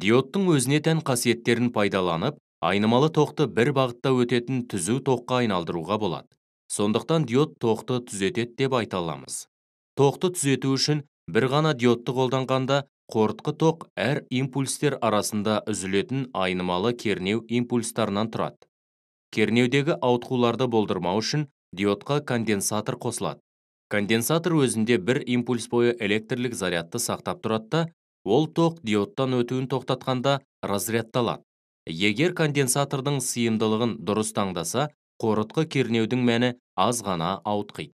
диодтың өзіне тән қасиеттерін пайдаланып айнымалы тоқты бір бағытта өтетін түзу тоққа айналдыруға болады сондықтан диод тоқты түзетет деп айта аламыз тоқты түзету үшін бір ғана диодты қолданғанда қорытқы тоқ әр импульстер арасында үзілетін айнымалы кернеу импульстарынан тұрады кернеудегі ауытқуларды болдырмау үшін диодқа конденсатор қосылады конденсатор өзінде бір импульс бойы электрлік зарядты сақтап тұрады ол тоқ диодтан өтуін тоқтатқанда разрядталады егер конденсатордың сыйымдылығын дұрыс таңдаса қорытқы кернеудің мәні аз ғана ауытқиды